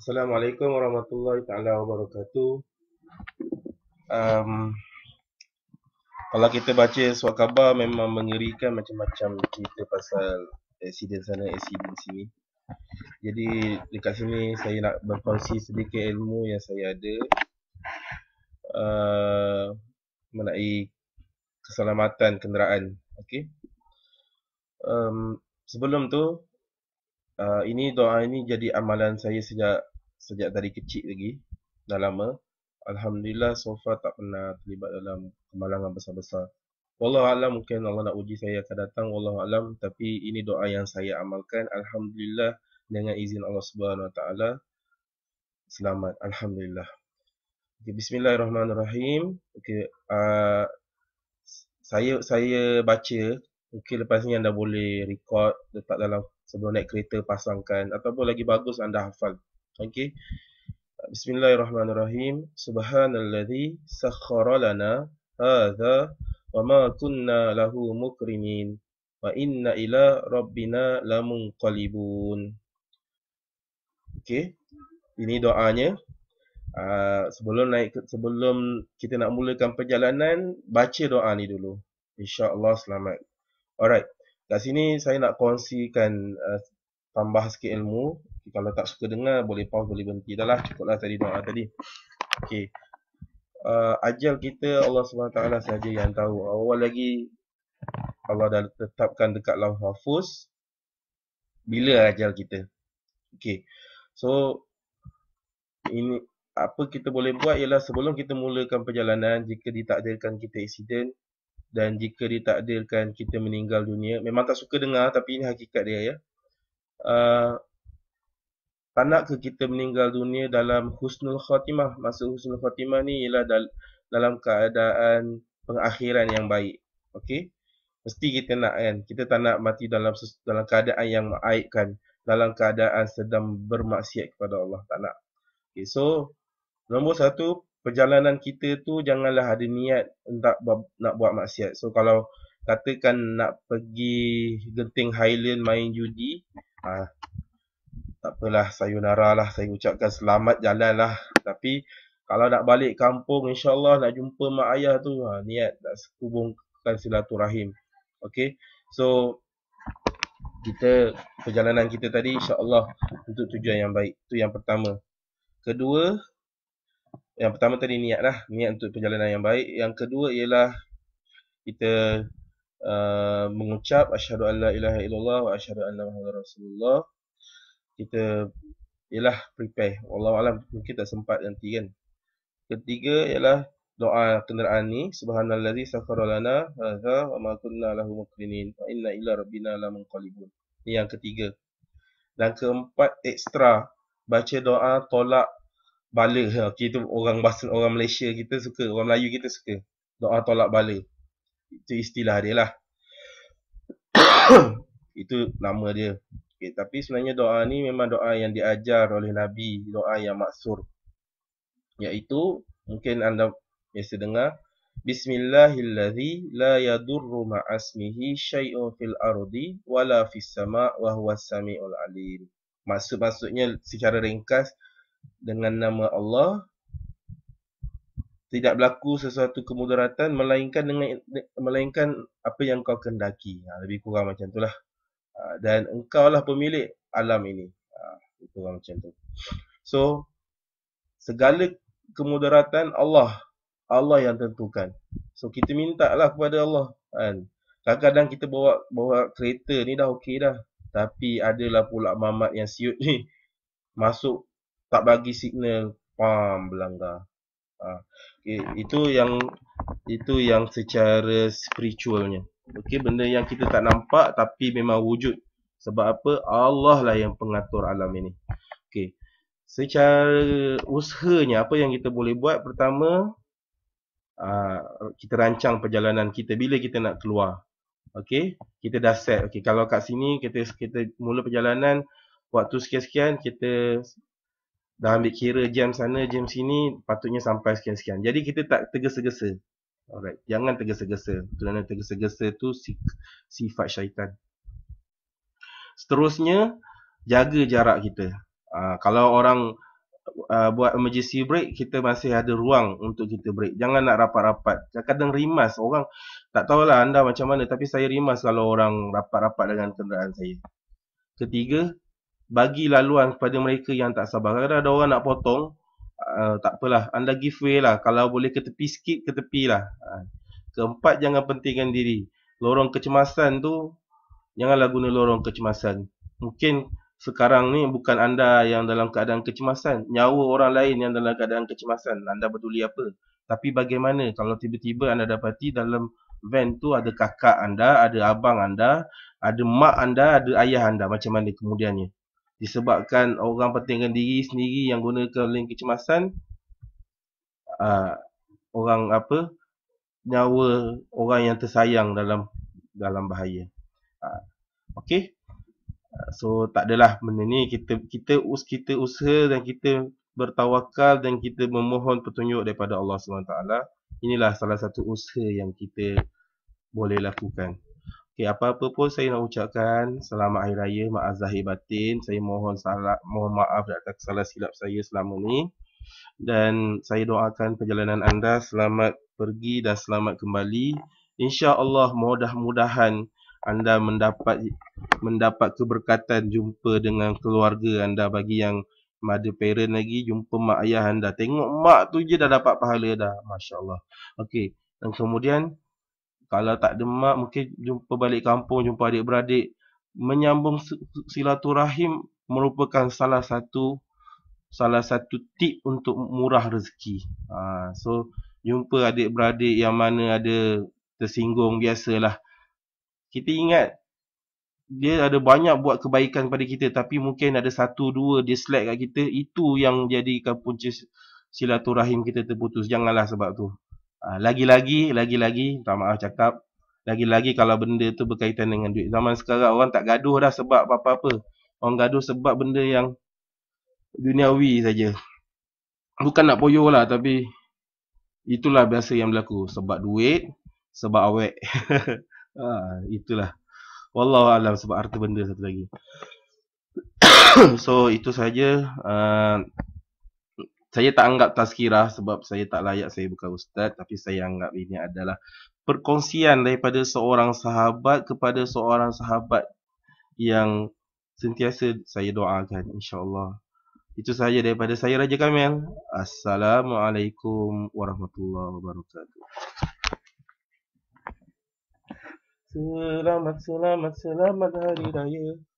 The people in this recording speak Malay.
Assalamualaikum warahmatullahi taala wabarakatuh. Um, kalau kita baca suara khabar memang mengerikan macam-macam cerita pasal accident sana, accident sini. Jadi dekat sini saya nak berkongsi sedikit ilmu yang saya ada uh, mengenai keselamatan kenderaan. Okay. Um, sebelum tu Ah, ini doa ini jadi amalan saya sejak sejak dari kecil lagi dah lama alhamdulillah sofa tak pernah terlibat dalam kemalangan besar-besar wallahu alam mungkin Allah nak uji saya akan datang wallahu alam tapi ini doa yang saya amalkan alhamdulillah dengan izin Allah Subhanahu wa taala selamat alhamdulillah Okay, Bismillahirrahmanirrahim. Okay, uh, ah, saya saya baca. Okay, lepas ni anda boleh record letak dalam sebelum naik kereta pasangkan ataupun lagi bagus anda hafal okey bismillahirrahmanirrahim subhanallazi sakhkhara lana hadza wama kunna lahu mukrimin wa inna ila rabbina lamunqalibun okey ini doanya Uh, sebelum naik sebelum kita nak mulakan perjalanan baca doa ni dulu insyaallah selamat alright di sini saya nak kongsikan uh, tambah sikit ilmu. Kalau tak suka dengar boleh pause boleh berhenti. Dah lah cukup tadi doa tadi. Okey. Uh, ajal kita Allah SWT saja yang tahu. Awal lagi Allah dah tetapkan dekat lauh hafuz. Bila ajal kita. Okey. So ini apa kita boleh buat ialah sebelum kita mulakan perjalanan jika ditakdirkan kita accident dan jika ditakdirkan kita meninggal dunia memang tak suka dengar tapi ini hakikat dia ya uh, ah, tak nak ke kita meninggal dunia dalam husnul khatimah maksud husnul khatimah ni ialah dal- dalam keadaan pengakhiran yang baik okey mesti kita nak kan kita tak nak mati dalam dalam keadaan yang aibkan dalam keadaan sedang bermaksiat kepada Allah tak nak okey so nombor satu perjalanan kita tu janganlah ada niat nak nak buat maksiat. So kalau katakan nak pergi Genting Highland main judi, ah tak apalah sayonara lah saya ucapkan selamat jalan lah tapi kalau nak balik kampung insyaallah nak jumpa mak ayah tu ha, niat nak sekubungkan silaturahim Okay, so kita perjalanan kita tadi insyaallah untuk tujuan yang baik itu yang pertama kedua yang pertama tadi niat lah Niat untuk perjalanan yang baik Yang kedua ialah Kita uh, mengucap Asyadu an la ilaha illallah Wa asyadu an la mahala rasulullah Kita ialah prepare Allah Alam mungkin tak sempat nanti kan Ketiga ialah doa kenderaan ni subhanallazi safara lana hadza wa ma kunna lahu muqrinin fa inna ila rabbina la Ini yang ketiga dan keempat ekstra baca doa tolak bala ha, okay tu orang bahasa orang Malaysia kita suka orang Melayu kita suka doa tolak bala itu istilah dia lah itu nama dia Okay tapi sebenarnya doa ni memang doa yang diajar oleh nabi doa yang maksur iaitu mungkin anda biasa dengar Bismillahilladzi la yadurru ma'asmihi syai'un fil ardi wala fis sama' wa huwas samiul alim. Maksud-maksudnya secara ringkas, dengan nama Allah tidak berlaku sesuatu kemudaratan melainkan dengan melainkan apa yang kau kehendaki. Ha, lebih kurang macam itulah. Ha, dan engkau lah pemilik alam ini. Ha, lebih kurang macam tu. So, segala kemudaratan Allah. Allah yang tentukan. So, kita minta lah kepada Allah. Kan? Kadang-kadang kita bawa bawa kereta ni dah okey dah. Tapi adalah pula mamat yang siut ni. Masuk tak bagi signal pam belanga. ha. Ah, itu yang itu yang secara spiritualnya okey benda yang kita tak nampak tapi memang wujud sebab apa Allah lah yang pengatur alam ini okey secara usahanya apa yang kita boleh buat pertama Uh, kita rancang perjalanan kita bila kita nak keluar okey kita dah set okey kalau kat sini kita kita mula perjalanan waktu sekian-sekian kita dah ambil kira jam sana, jam sini, patutnya sampai sekian-sekian. Jadi kita tak tergesa-gesa. Alright, jangan tergesa-gesa. Kerana tergesa-gesa tu sifat syaitan. Seterusnya, jaga jarak kita. Uh, kalau orang uh, buat emergency break, kita masih ada ruang untuk kita break. Jangan nak rapat-rapat. Kadang-kadang rimas orang. Tak tahulah anda macam mana, tapi saya rimas kalau orang rapat-rapat dengan kenderaan saya. Ketiga, bagi laluan kepada mereka yang tak sabar. Kadang-kadang ada orang nak potong, uh, tak apalah, anda give way lah. Kalau boleh ke tepi sikit, ke tepi lah. Ha. Keempat, jangan pentingkan diri. Lorong kecemasan tu, janganlah guna lorong kecemasan. Mungkin sekarang ni bukan anda yang dalam keadaan kecemasan. Nyawa orang lain yang dalam keadaan kecemasan. Anda peduli apa. Tapi bagaimana kalau tiba-tiba anda dapati dalam van tu ada kakak anda, ada abang anda, ada mak anda, ada ayah anda. Macam mana kemudiannya? disebabkan orang pentingkan diri sendiri yang gunakan link kecemasan uh, orang apa nyawa orang yang tersayang dalam dalam bahaya. Uh, ah, Okey. Uh, so tak adalah benda ni kita kita us kita usaha dan kita bertawakal dan kita memohon petunjuk daripada Allah SWT. Inilah salah satu usaha yang kita boleh lakukan. Okey, apa-apa pun saya nak ucapkan selamat hari raya, maaf zahir batin. Saya mohon salah, mohon maaf atas salah silap saya selama ni. Dan saya doakan perjalanan anda selamat pergi dan selamat kembali. insya Allah mudah-mudahan anda mendapat mendapat keberkatan jumpa dengan keluarga anda bagi yang mother parent lagi jumpa mak ayah anda tengok mak tu je dah dapat pahala dah masya-Allah okey dan kemudian kalau tak ada mak mungkin jumpa balik kampung jumpa adik-beradik menyambung silaturahim merupakan salah satu salah satu tip untuk murah rezeki ha, so jumpa adik-beradik yang mana ada tersinggung biasalah kita ingat dia ada banyak buat kebaikan pada kita tapi mungkin ada satu dua dia kat kita itu yang jadikan punca silaturahim kita terputus janganlah sebab tu Ah, lagi-lagi, lagi-lagi, minta maaf cakap. Lagi-lagi kalau benda tu berkaitan dengan duit. Zaman sekarang orang tak gaduh dah sebab apa-apa. Orang gaduh sebab benda yang duniawi saja. Bukan nak poyo lah tapi itulah biasa yang berlaku. Sebab duit, sebab awet. ha, ah, itulah. Wallahu alam sebab harta benda satu lagi. so itu saja. Uh, saya tak anggap tazkirah sebab saya tak layak saya bukan ustaz tapi saya anggap ini adalah perkongsian daripada seorang sahabat kepada seorang sahabat yang sentiasa saya doakan insyaallah itu saja daripada saya Raja Kamil assalamualaikum warahmatullahi wabarakatuh selamat selamat selamat hari raya